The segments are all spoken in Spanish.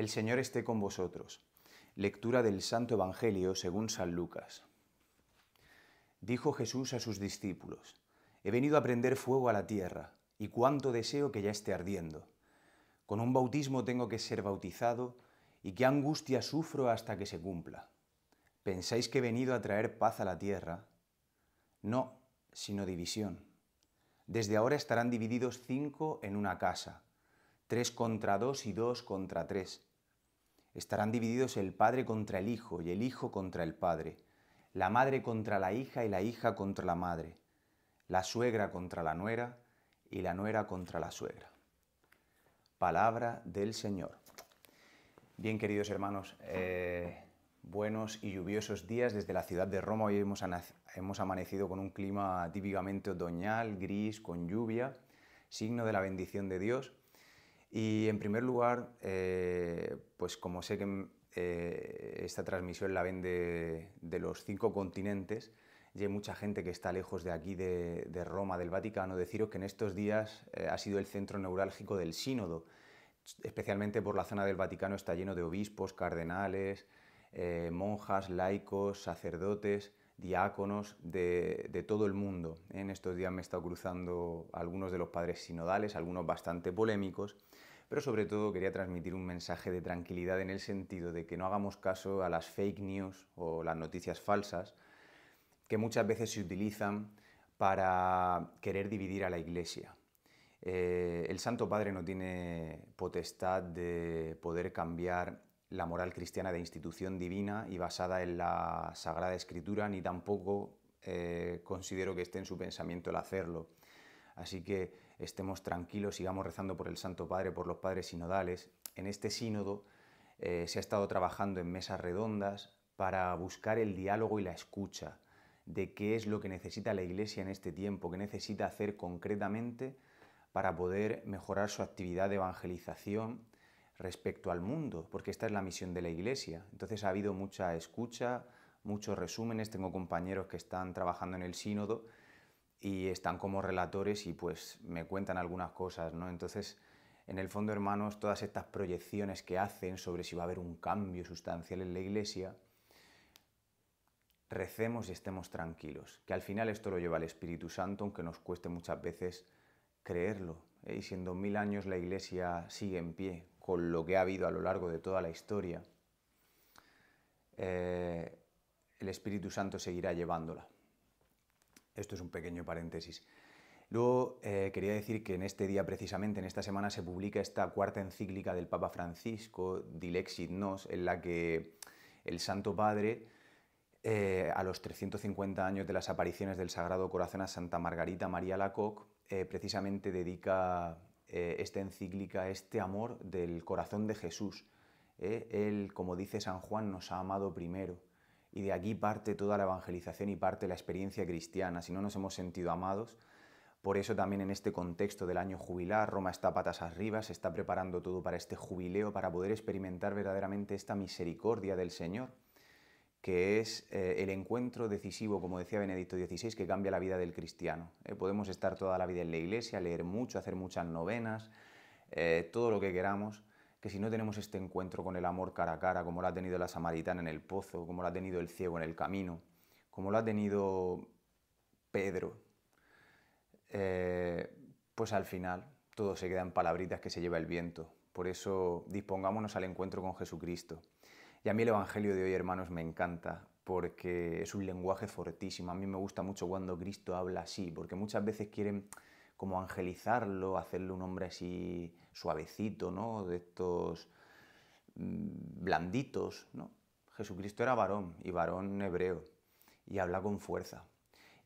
El Señor esté con vosotros. Lectura del Santo Evangelio según San Lucas. Dijo Jesús a sus discípulos, He venido a prender fuego a la tierra, y cuánto deseo que ya esté ardiendo. Con un bautismo tengo que ser bautizado, y qué angustia sufro hasta que se cumpla. ¿Pensáis que he venido a traer paz a la tierra? No, sino división. Desde ahora estarán divididos cinco en una casa, tres contra dos y dos contra tres Estarán divididos el padre contra el hijo y el hijo contra el padre, la madre contra la hija y la hija contra la madre, la suegra contra la nuera y la nuera contra la suegra. Palabra del Señor. Bien, queridos hermanos, eh, buenos y lluviosos días desde la ciudad de Roma. Hoy hemos, hemos amanecido con un clima típicamente otoñal, gris, con lluvia, signo de la bendición de Dios. Y en primer lugar, eh, pues como sé que mm, eh, esta transmisión la ven de, los cinco continentes, y hay mucha gente que está lejos de aquí, de, Roma, del Vaticano, deciros que en estos días eh, ha sido el centro neurálgico del sínodo, especialmente por la zona del Vaticano está lleno de obispos, cardenales, monjas, laicos, sacerdotes, diáconos de, de, todo el mundo. En estos días me he estado cruzando algunos de los padres sinodales, algunos bastante polémicos, pero sobre todo quería transmitir un mensaje de tranquilidad en el sentido de que no hagamos caso a las fake news o las noticias falsas que muchas veces se utilizan para querer dividir a la Iglesia. Eh, el Santo Padre no tiene potestad de poder cambiar la moral cristiana de institución divina y basada en la Sagrada Escritura, ni tampoco eh, considero que esté en su pensamiento el hacerlo. Así que estemos tranquilos, sigamos rezando por el Santo Padre, por los padres sinodales. En este sínodo eh, se ha estado trabajando en mesas redondas para buscar el diálogo y la escucha de qué es lo que necesita la Iglesia en este tiempo, qué necesita hacer concretamente para poder mejorar su actividad de evangelización respecto al mundo, porque esta es la misión de la Iglesia. Entonces ha habido mucha escucha, muchos resúmenes, tengo compañeros que están trabajando en el sínodo y están como relatores y pues me cuentan algunas cosas, ¿no? Entonces, en el fondo, hermanos, todas estas proyecciones que hacen sobre si va a haber un cambio sustancial en la iglesia, recemos y estemos tranquilos, que al final esto lo lleva el Espíritu Santo, aunque nos cueste muchas veces creerlo. ¿eh? Y si en mil años la iglesia sigue en pie, con lo que ha habido a lo largo de toda la historia, eh, el Espíritu Santo seguirá llevándola. Esto es un pequeño paréntesis. Luego eh, quería decir que en este día precisamente, en esta semana, se publica esta cuarta encíclica del Papa Francisco, Dilexit Nos, en la que el Santo Padre, eh, a los 350 años de las apariciones del Sagrado Corazón a Santa Margarita María Lacock, eh, precisamente dedica esta encíclica, este amor del corazón de Jesús. Él, como dice San Juan, nos ha amado primero y de aquí parte toda la evangelización y parte la experiencia cristiana. Si no nos hemos sentido amados, por eso también en este contexto del año jubilar, Roma está patas arriba, se está preparando todo para este jubileo, para poder experimentar verdaderamente esta misericordia del Señor, que es eh, el encuentro decisivo, como decía Benedicto XVI, que cambia la vida del cristiano. ¿eh? podemos estar toda la vida en la iglesia, leer mucho, hacer muchas novenas, eh, todo lo que queramos, que si no tenemos este encuentro con el amor cara a cara, como lo ha tenido la samaritana en el pozo, como lo ha tenido el ciego en el camino, como lo ha tenido Pedro, eh, pues al final todo se queda en palabritas que se lleva el viento. Por eso dispongámonos al encuentro con Jesucristo. Y a mí el Evangelio de hoy, hermanos, me encanta porque es un lenguaje fortísimo. A mí me gusta mucho cuando Cristo habla así, porque muchas veces quieren como angelizarlo, hacerle un hombre así suavecito, ¿no? De estos mm, blanditos, ¿no? Jesucristo era varón y varón hebreo y habla con fuerza.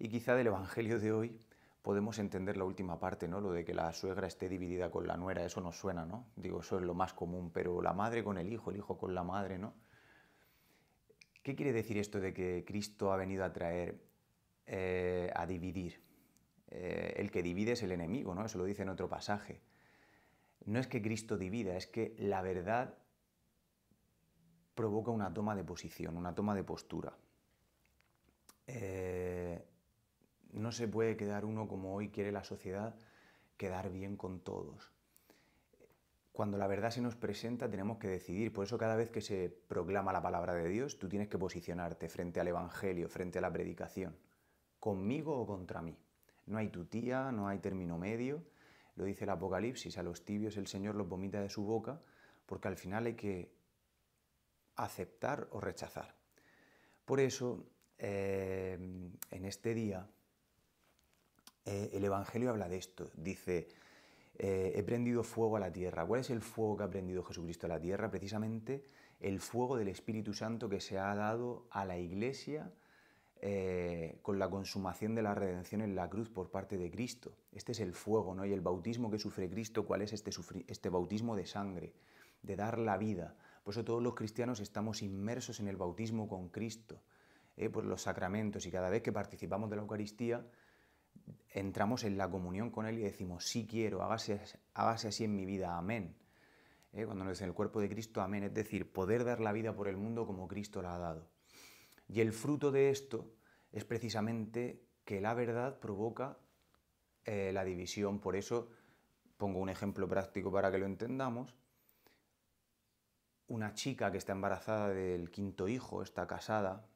Y quizá del Evangelio de hoy podemos entender la última parte, ¿no? Lo de que la suegra esté dividida con la nuera, eso nos suena, ¿no? Digo, eso es lo más común, pero la madre con el hijo, el hijo con la madre, ¿no? ¿Qué quiere decir esto de que Cristo ha venido a traer, eh, a dividir? Eh, el que divide es el enemigo, ¿no? Eso lo dice en otro pasaje. No es que Cristo divida, es que la verdad provoca una toma de posición, una toma de postura. Eh, no se puede quedar uno como hoy quiere la sociedad, quedar bien con todos. Cuando la verdad se nos presenta tenemos que decidir, por eso cada vez que se proclama la palabra de Dios, tú tienes que posicionarte frente al Evangelio, frente a la predicación, conmigo o contra mí. No hay tutía, no hay término medio. Lo dice el Apocalipsis, a los tibios el Señor los vomita de su boca, porque al final hay que aceptar o rechazar. Por eso, eh, en este día, eh, el Evangelio habla de esto. Dice, eh, he prendido fuego a la tierra. ¿Cuál es el fuego que ha prendido Jesucristo a la tierra? Precisamente el fuego del Espíritu Santo que se ha dado a la iglesia eh, con la consumación de la redención en la cruz por parte de Cristo. Este es el fuego, ¿no? Y el bautismo que sufre Cristo, ¿cuál es este, este bautismo de sangre? De dar la vida. Por eso todos los cristianos estamos inmersos en el bautismo con Cristo, ¿eh? por los sacramentos, y cada vez que participamos de la Eucaristía, entramos en la comunión con Él y decimos, sí quiero, hágase, así en mi vida, amén. ¿eh? cuando nos dicen el cuerpo de Cristo, amén, es decir, poder dar la vida por el mundo como Cristo la ha dado. Y el fruto de esto es precisamente que la verdad provoca eh, la división. Por eso pongo un ejemplo práctico para que lo entendamos. Una chica que está embarazada del quinto hijo, está casada,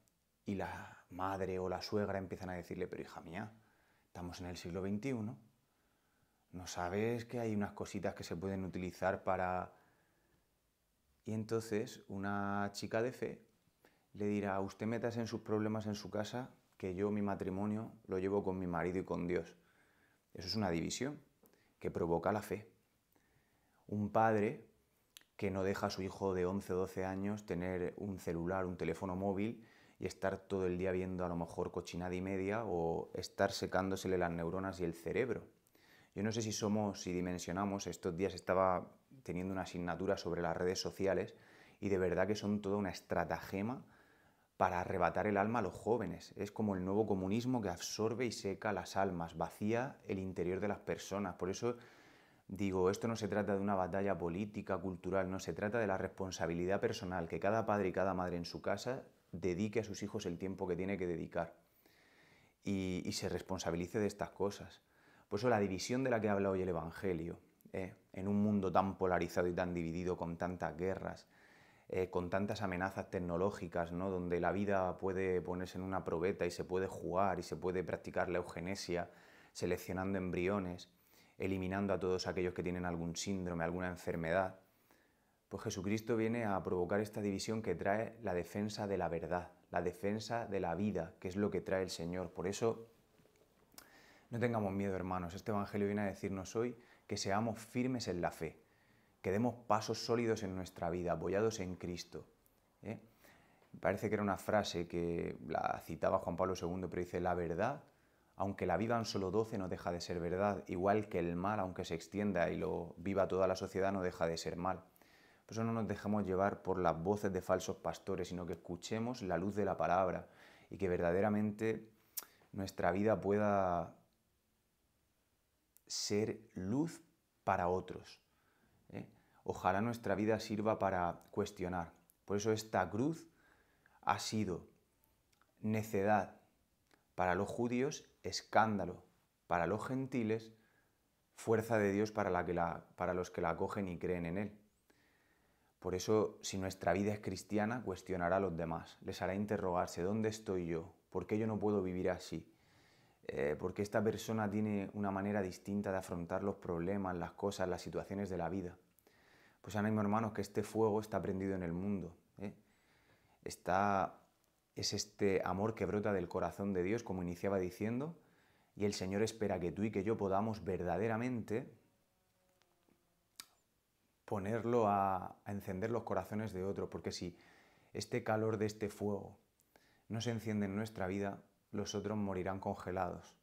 y la madre o la suegra empiezan a decirle, pero hija mía, estamos en el siglo XXI, no sabes que hay unas cositas que se pueden utilizar para... Y entonces una chica de fe le dirá, usted metas en sus problemas en su casa, que yo mi matrimonio lo llevo con mi marido y con Dios. Eso es una división que provoca la fe. Un padre que no deja a su hijo de 11 o 12 años tener un celular, un teléfono móvil y estar todo el día viendo a lo mejor cochinada y media o estar secándosele las neuronas y el cerebro. Yo no sé si somos, si dimensionamos, estos días estaba teniendo una asignatura sobre las redes sociales y de verdad que son toda una estratagema para arrebatar el alma a los jóvenes. Es como el nuevo comunismo que absorbe y seca las almas, vacía el interior de las personas. Por eso digo, esto no se trata de una batalla política, cultural, no se trata de la responsabilidad personal que cada padre y cada madre en su casa dedique a sus hijos el tiempo que tiene que dedicar y, se responsabilice de estas cosas. Por eso la división de la que habla hoy el Evangelio, ¿eh? en un mundo tan polarizado y tan dividido, con tantas guerras, eh, con tantas amenazas tecnológicas, ¿no? donde la vida puede ponerse en una probeta y se puede jugar y se puede practicar la eugenesia, seleccionando embriones, eliminando a todos aquellos que tienen algún síndrome, alguna enfermedad, pues Jesucristo viene a provocar esta división que trae la defensa de la verdad, la defensa de la vida, que es lo que trae el Señor. Por eso no tengamos miedo, hermanos. Este Evangelio viene a decirnos hoy que seamos firmes en la fe, que demos pasos sólidos en nuestra vida, apoyados en Cristo. ¿eh? Parece que era una frase que la citaba Juan Pablo II, pero dice, la verdad, aunque la vivan solo doce, no deja de ser verdad, igual que el mal, aunque se extienda y lo viva toda la sociedad, no deja de ser mal. Por eso no nos dejemos llevar por las voces de falsos pastores, sino que escuchemos la luz de la palabra y que verdaderamente nuestra vida pueda ser luz para otros ojalá nuestra vida sirva para cuestionar. Por eso esta cruz ha sido necedad para los judíos, escándalo para los gentiles, fuerza de Dios para, los que la acogen y creen en Él. Por eso, si nuestra vida es cristiana, cuestionará a los demás, les hará interrogarse, ¿dónde estoy yo? ¿Por qué yo no puedo vivir así? Eh, ¿Por qué esta persona tiene una manera distinta de afrontar los problemas, las cosas, las situaciones de la vida? Pues ánimo hermanos, que este fuego está prendido en el mundo. ¿eh? Está, es este amor que brota del corazón de Dios, como iniciaba diciendo, y el Señor espera que tú y que yo podamos verdaderamente ponerlo a encender los corazones de otros, porque si este calor de este fuego no se enciende en nuestra vida, los otros morirán congelados,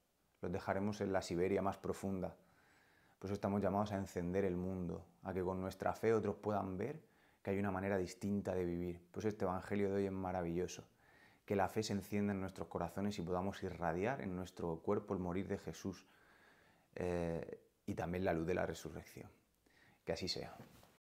los dejaremos en la Siberia más profunda, por eso estamos llamados a encender el mundo, a que con nuestra fe otros puedan ver que hay una manera distinta de vivir. Por eso este Evangelio de hoy es maravilloso. Que la fe se encienda en nuestros corazones y podamos irradiar en nuestro cuerpo el morir de Jesús eh, y también la luz de la resurrección. Que así sea.